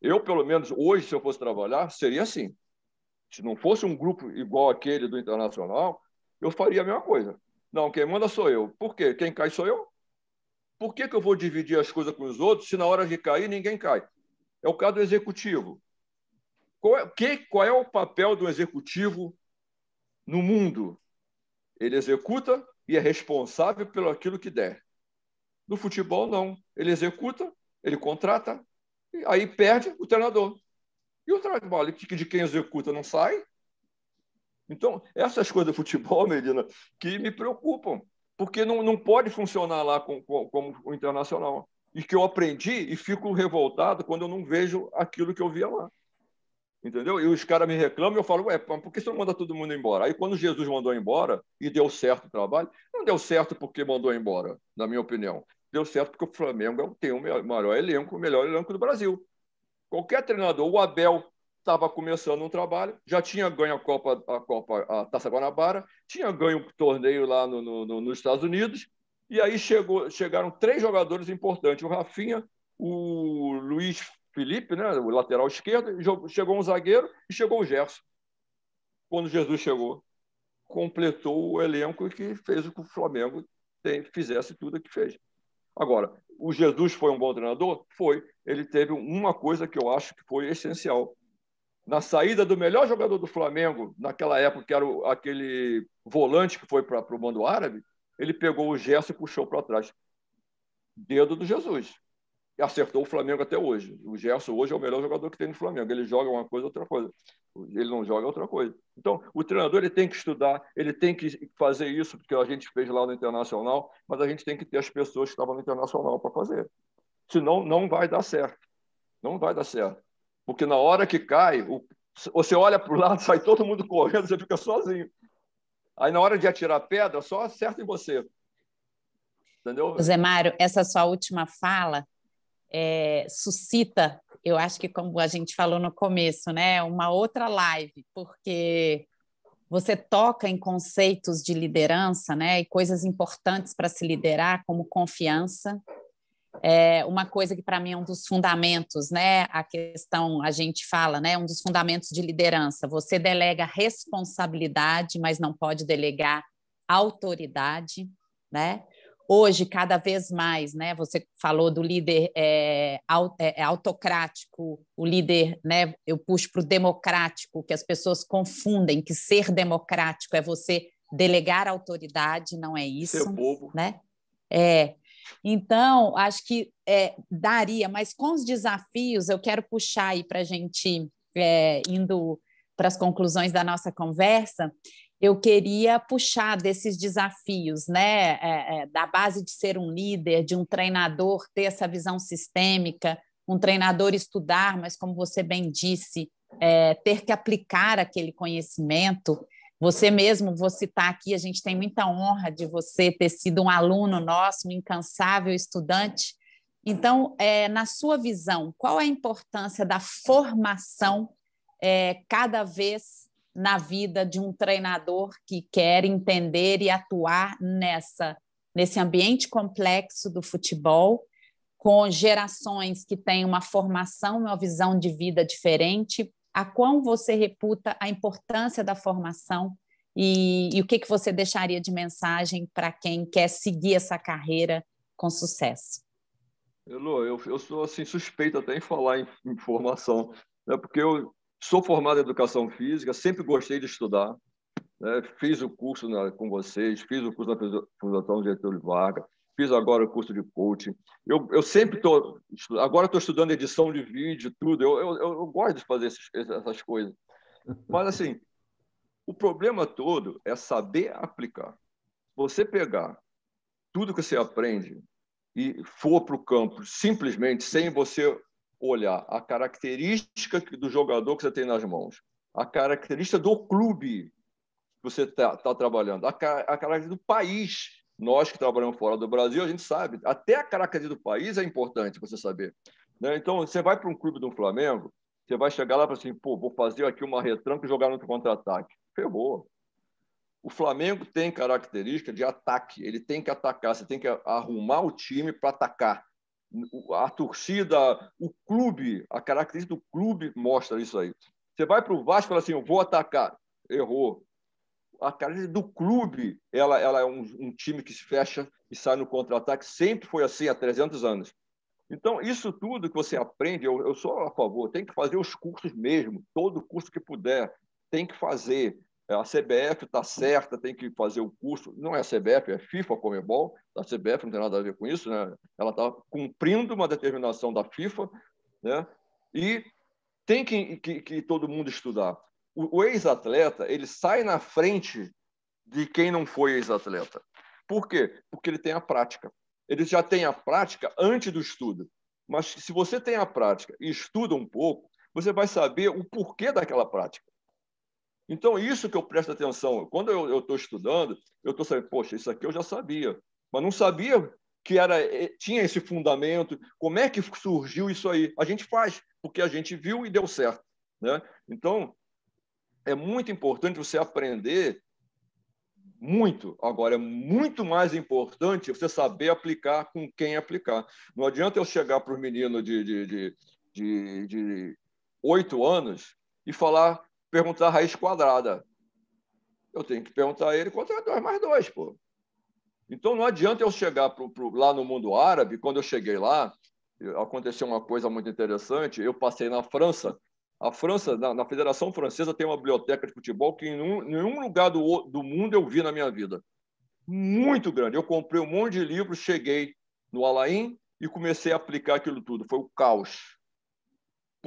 Eu, pelo menos, hoje, se eu fosse trabalhar, seria assim se não fosse um grupo igual aquele do Internacional, eu faria a mesma coisa. Não, quem manda sou eu. Por quê? Quem cai sou eu. Por que, que eu vou dividir as coisas com os outros se na hora de cair ninguém cai? É o caso do executivo. Qual é, que, qual é o papel do executivo no mundo? Ele executa e é responsável pelo aquilo que der. No futebol, não. Ele executa, ele contrata, aí perde o treinador. E o trabalho que de quem executa não sai? Então, essas coisas do futebol, Medina, que me preocupam, porque não, não pode funcionar lá com, com, como o internacional. E que eu aprendi e fico revoltado quando eu não vejo aquilo que eu via lá. Entendeu? E os caras me reclamam e eu falo, ué, por que você não manda todo mundo embora? Aí quando Jesus mandou embora e deu certo o trabalho, não deu certo porque mandou embora, na minha opinião. Deu certo porque o Flamengo é tem o maior elenco, o melhor elenco do Brasil. Qualquer treinador, o Abel estava começando um trabalho, já tinha ganho a Copa, a Copa, a Taça Guanabara, tinha ganho um torneio lá no, no, no, nos Estados Unidos, e aí chegou, chegaram três jogadores importantes, o Rafinha, o Luiz Felipe, né, o lateral esquerdo, chegou um zagueiro e chegou o Gerson. Quando Jesus chegou, completou o elenco que fez o que o Flamengo fizesse tudo o que fez. Agora, o Jesus foi um bom treinador? Foi. Ele teve uma coisa que eu acho que foi essencial. Na saída do melhor jogador do Flamengo, naquela época, que era o, aquele volante que foi para o mundo árabe, ele pegou o gesto e puxou para trás. Dedo do Jesus acertou o Flamengo até hoje. O Gerson hoje é o melhor jogador que tem no Flamengo. Ele joga uma coisa, outra coisa. Ele não joga outra coisa. Então, o treinador ele tem que estudar, ele tem que fazer isso que a gente fez lá no Internacional, mas a gente tem que ter as pessoas que estavam no Internacional para fazer. Senão, não vai dar certo. Não vai dar certo. Porque na hora que cai, o... você olha para o lado, sai todo mundo correndo, você fica sozinho. Aí, na hora de atirar pedra, só acerta em você. Entendeu? Zé Mário, essa sua última fala é, suscita, eu acho que como a gente falou no começo, né, uma outra live, porque você toca em conceitos de liderança, né, e coisas importantes para se liderar, como confiança. É uma coisa que para mim é um dos fundamentos, né? A questão a gente fala, né? Um dos fundamentos de liderança. Você delega responsabilidade, mas não pode delegar autoridade, né? hoje cada vez mais, né? Você falou do líder é, é, é autocrático, o líder, né? Eu puxo para o democrático, que as pessoas confundem que ser democrático é você delegar autoridade, não é isso? Seu bobo. né? É. Então, acho que é, daria, mas com os desafios, eu quero puxar aí para a gente, é, indo para as conclusões da nossa conversa, eu queria puxar desses desafios, né? É, é, da base de ser um líder, de um treinador ter essa visão sistêmica, um treinador estudar, mas como você bem disse, é, ter que aplicar aquele conhecimento. Você mesmo, vou citar aqui, a gente tem muita honra de você ter sido um aluno nosso, um incansável estudante. Então, é, na sua visão, qual é a importância da formação é, cada vez na vida de um treinador que quer entender e atuar nessa nesse ambiente complexo do futebol, com gerações que têm uma formação, uma visão de vida diferente, a qual você reputa a importância da formação e, e o que, que você deixaria de mensagem para quem quer seguir essa carreira com sucesso? Elô, eu, eu, sou assim suspeito até em falar em, em formação, né? porque eu, Sou formado em educação física, sempre gostei de estudar. Né? Fiz o curso na, com vocês, fiz o curso da Fundação Getúlio Vargas, fiz agora o curso de coaching. Eu, eu sempre estou. Agora estou estudando edição de vídeo, tudo. Eu, eu, eu gosto de fazer esses, essas coisas. Mas, assim, o problema todo é saber aplicar. Você pegar tudo que você aprende e for para o campo simplesmente, sem você olhar a característica do jogador que você tem nas mãos, a característica do clube que você está tá trabalhando, a, a característica do país. Nós que trabalhamos fora do Brasil, a gente sabe, até a característica do país é importante você saber. Né? Então, você vai para um clube do Flamengo, você vai chegar lá e falar assim, pô, vou fazer aqui uma retranca e jogar no contra-ataque. Ferrou. O Flamengo tem característica de ataque. Ele tem que atacar. Você tem que arrumar o time para atacar a torcida, o clube, a característica do clube mostra isso aí. Você vai para o Vasco e fala assim, eu vou atacar. Errou. A característica do clube, ela, ela é um, um time que se fecha e sai no contra-ataque. Sempre foi assim há 300 anos. Então, isso tudo que você aprende, eu, eu sou a favor, tem que fazer os cursos mesmo, todo curso que puder, tem que fazer. É a CBF está certa, tem que fazer o curso. Não é a CBF, é a FIFA Comebol. A CBF não tem nada a ver com isso, né? Ela está cumprindo uma determinação da FIFA, né? E tem que, que, que todo mundo estudar. O, o ex-atleta, ele sai na frente de quem não foi ex-atleta. Por quê? Porque ele tem a prática. Ele já tem a prática antes do estudo. Mas se você tem a prática e estuda um pouco, você vai saber o porquê daquela prática. Então, isso que eu presto atenção. Quando eu estou estudando, eu estou sabendo, poxa, isso aqui eu já sabia, mas não sabia que era eh, tinha esse fundamento. Como é que surgiu isso aí? A gente faz, porque a gente viu e deu certo. Né? Então, é muito importante você aprender muito. Agora, é muito mais importante você saber aplicar com quem aplicar. Não adianta eu chegar para os menino de, de, de, de, de anos e falar perguntar a raiz quadrada. Eu tenho que perguntar a ele quanto é 2 mais 2, pô. Então não adianta eu chegar pro, pro, lá no mundo árabe, quando eu cheguei lá, aconteceu uma coisa muito interessante, eu passei na França, a França, na, na Federação Francesa, tem uma biblioteca de futebol que em nenhum, nenhum lugar do, do mundo eu vi na minha vida. Muito grande. Eu comprei um monte de livros, cheguei no Alain e comecei a aplicar aquilo tudo. Foi o caos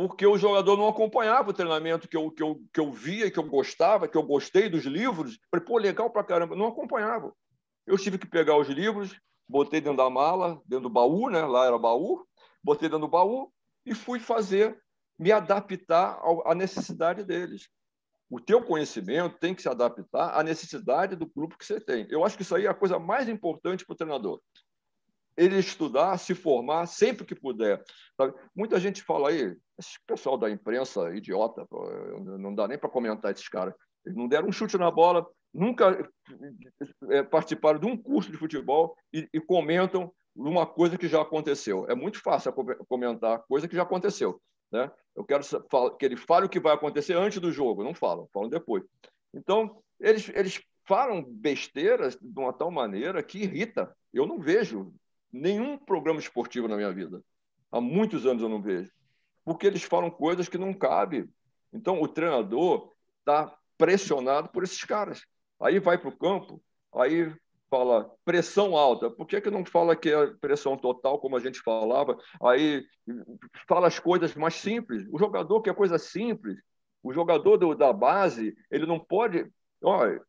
porque o jogador não acompanhava o treinamento que eu, que eu, que eu via, que eu gostava, que eu gostei dos livros. Falei, pô, legal pra caramba. Não acompanhava. Eu tive que pegar os livros, botei dentro da mala, dentro do baú, né? Lá era baú. Botei dentro do baú e fui fazer, me adaptar à necessidade deles. O teu conhecimento tem que se adaptar à necessidade do grupo que você tem. Eu acho que isso aí é a coisa mais importante para o treinador ele estudar, se formar sempre que puder. Sabe? Muita gente fala aí, esse pessoal da imprensa idiota, não dá nem para comentar esses caras. Eles não deram um chute na bola, nunca é, participaram de um curso de futebol e, e comentam uma coisa que já aconteceu. É muito fácil comentar coisa que já aconteceu. Né? Eu quero que ele fale o que vai acontecer antes do jogo, não falam, falam depois. Então, eles, eles falam besteiras de uma tal maneira que irrita. Eu não vejo nenhum programa esportivo na minha vida. Há muitos anos eu não vejo. Porque eles falam coisas que não cabem. Então, o treinador está pressionado por esses caras. Aí vai para o campo, aí fala pressão alta. Por que, que não fala que é pressão total, como a gente falava? Aí fala as coisas mais simples. O jogador quer coisa simples. O jogador do, da base, ele não pode. Olha,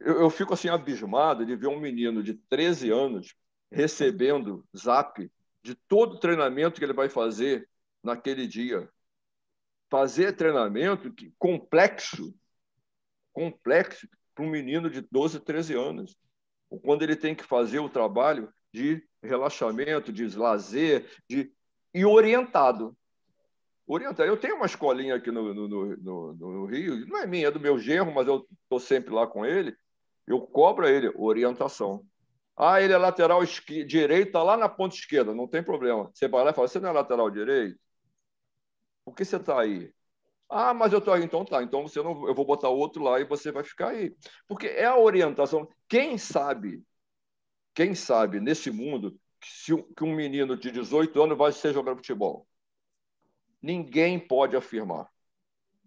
eu, eu fico assim abismado de ver um menino de 13 anos recebendo zap de todo o treinamento que ele vai fazer naquele dia. Fazer treinamento que, complexo, complexo para um menino de 12, 13 anos, quando ele tem que fazer o trabalho de relaxamento, de lazer, de e orientado. orientado Eu tenho uma escolinha aqui no, no, no, no Rio, não é minha, é do meu genro, mas eu estou sempre lá com ele. Eu cobro a ele orientação. Ah, ele é lateral direito, está lá na ponta esquerda, não tem problema. Você vai lá e fala, você não é lateral direito? Por que você está aí? Ah, mas eu estou aí, então tá. Então você não, eu vou botar outro lá e você vai ficar aí. Porque é a orientação. Quem sabe, quem sabe nesse mundo que, um menino de 18 anos vai ser jogar futebol? Ninguém pode afirmar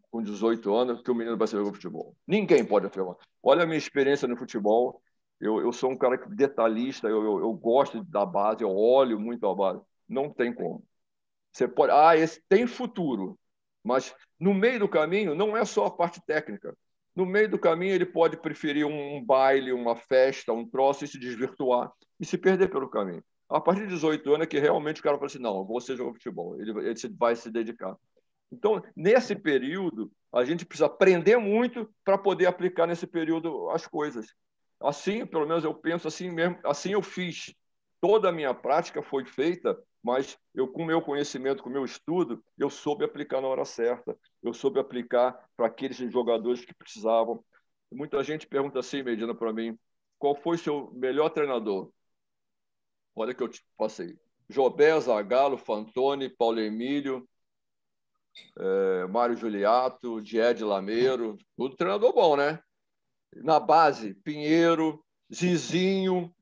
com 18 anos que o menino vai ser jogar futebol. Ninguém pode afirmar. Olha a minha experiência no futebol. Eu, eu sou um cara detalhista, eu, eu, eu gosto da base, eu olho muito a base. Não tem como. Você pode, ah, esse tem futuro, mas no meio do caminho não é só a parte técnica. No meio do caminho ele pode preferir um baile, uma festa, um troço e se desvirtuar e se perder pelo caminho. A partir de 18 anos é que realmente o cara fala assim, não, você joga futebol, ele, ele vai se dedicar. Então, nesse período, a gente precisa aprender muito para poder aplicar nesse período as coisas. Assim, pelo menos eu penso assim mesmo, assim eu fiz. Toda a minha prática foi feita, mas eu com meu conhecimento, com meu estudo, eu soube aplicar na hora certa. Eu soube aplicar para aqueles jogadores que precisavam. Muita gente pergunta assim, Medina, para mim, qual foi seu melhor treinador? Olha que eu te passei. Jobé, Zagallo, Fantoni, Paulo Emílio, é, Mário Juliato, Diede Lameiro, tudo treinador bom, né? na base, Pinheiro, Zizinho,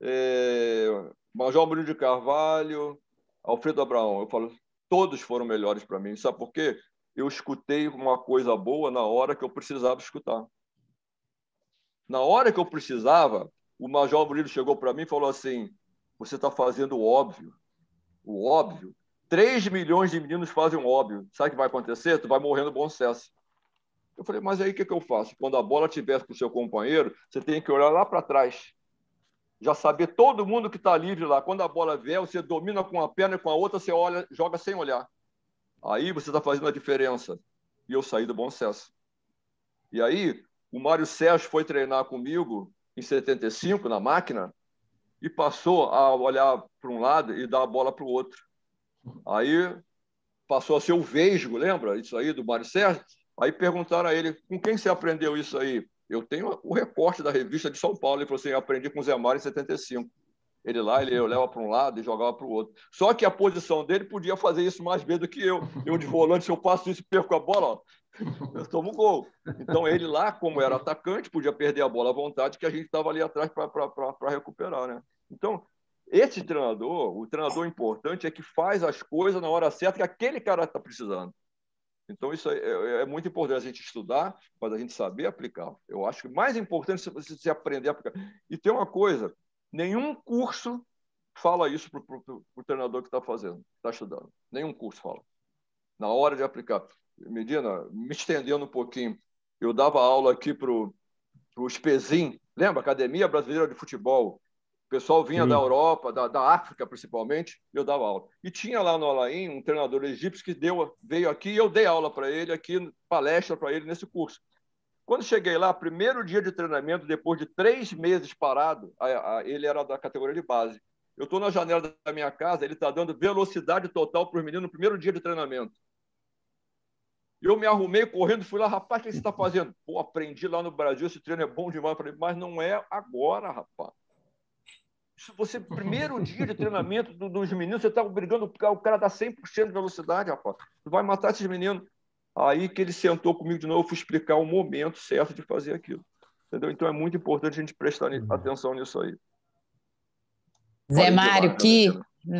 é, Major Bruno de Carvalho, Alfredo Abraão. Eu falo, todos foram melhores para mim. Sabe por quê? Eu escutei uma coisa boa na hora que eu precisava escutar. Na hora que eu precisava, o Major Bruno chegou para mim e falou assim: Você está fazendo o óbvio. O óbvio. 3 milhões de meninos fazem o óbvio. Sabe o que vai acontecer? Tu vai morrendo, bom sucesso. Eu falei, mas aí o que, que eu faço? Quando a bola tivesse para o seu companheiro, você tem que olhar lá para trás. Já saber todo mundo que está livre lá. Quando a bola vier, você domina com uma perna e com a outra, você olha, joga sem olhar. Aí você está fazendo a diferença. E eu saí do bom senso. E aí, o Mário Sérgio foi treinar comigo em 75, na máquina, e passou a olhar para um lado e dar a bola para o outro. Aí passou a ser o Vesgo, lembra? Isso aí do Mário Sérgio. Aí perguntaram a ele, com quem você aprendeu isso aí? Eu tenho o recorte da revista de São Paulo. Ele falou assim, aprendi com o Zé Mário em 75. Ele lá, ele olhava para um lado e jogava para o outro. Só que a posição dele podia fazer isso mais vezes do que eu. Eu de volante, se eu passo isso e perco a bola, eu tomo gol. Então ele lá, como era atacante, podia perder a bola à vontade, que a gente estava ali atrás para recuperar. Né? Então, esse treinador, o treinador importante é que faz as coisas na hora certa que aquele cara está precisando. Então, isso é, é, é, muito importante a gente estudar, mas a gente saber aplicar. Eu acho que mais importante é você se aprender a aplicar. E tem uma coisa: nenhum curso fala isso para o treinador que está fazendo, está estudando. Nenhum curso fala. Na hora de aplicar. Medina, me estendendo um pouquinho, eu dava aula aqui para o Espezim, lembra? Academia Brasileira de Futebol. O pessoal vinha Sim. da Europa, da, da África principalmente, eu dava aula. E tinha lá no Alain um treinador egípcio que deu, veio aqui e eu dei aula para ele aqui, palestra para ele nesse curso. Quando cheguei lá, primeiro dia de treinamento, depois de três meses parado, a, a, ele era da categoria de base. Eu estou na janela da minha casa, ele está dando velocidade total para os meninos no primeiro dia de treinamento. Eu me arrumei correndo, fui lá, rapaz, o que você está fazendo? Pô, aprendi lá no Brasil, esse treino é bom demais. Eu falei, mas não é agora, rapaz se Você, primeiro dia de treinamento do, dos meninos, você tá brigando, o cara dá 100% de velocidade, rapaz. vai matar esses meninos. Aí que ele sentou comigo de novo, eu fui explicar o momento certo de fazer aquilo. Entendeu? Então é muito importante a gente prestar uhum. atenção nisso aí. Zé Mário, que,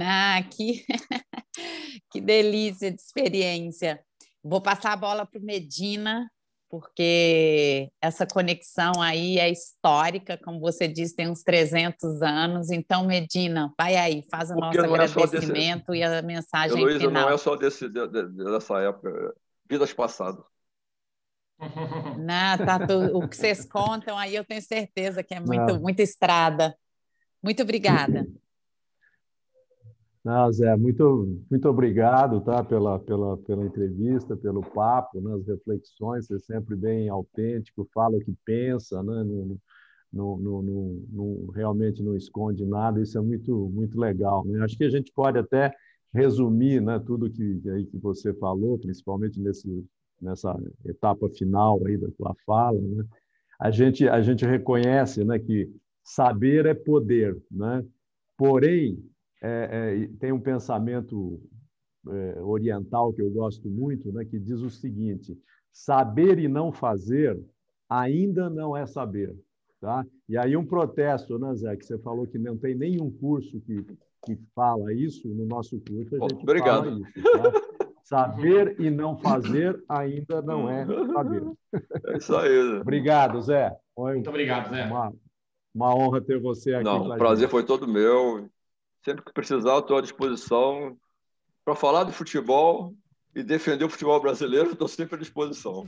ah, que, que delícia de experiência. Vou passar a bola para o Medina, porque essa conexão aí é histórica, como você disse, tem uns 300 anos. Então, Medina, vai aí, faz o porque nosso é agradecimento é desse... e a mensagem Heloísa, final. não é só desse, dessa época, vidas passadas. Não, tá, tu, o que vocês contam aí eu tenho certeza que é muito, muita estrada. Muito obrigada. Não, Zé, muito, muito obrigado tá, pela, pela, pela entrevista, pelo papo, né, as reflexões, você é sempre bem autêntico, fala o que pensa, né, no, no, no, no, realmente não esconde nada, isso é muito, muito legal. Né? Acho que a gente pode até resumir né, tudo que, aí que você falou, principalmente nesse, nessa etapa final aí da tua fala. Né? A, gente, a gente reconhece né, que saber é poder, né? porém, é, é, tem um pensamento é, oriental que eu gosto muito, né, que diz o seguinte: saber e não fazer ainda não é saber. Tá? E aí um protesto, né, Zé, que você falou que não tem nenhum curso que, que fala isso, no nosso curso a gente Obrigado. fala isso. Tá? Saber e não fazer ainda não é saber. É isso aí. obrigado, Zé. Foi muito obrigado, Zé. Uma, uma honra ter você aqui. Não, o prazer gente. foi todo meu. Sempre que precisar, estou à disposição para falar do futebol e defender o futebol brasileiro, estou sempre à disposição.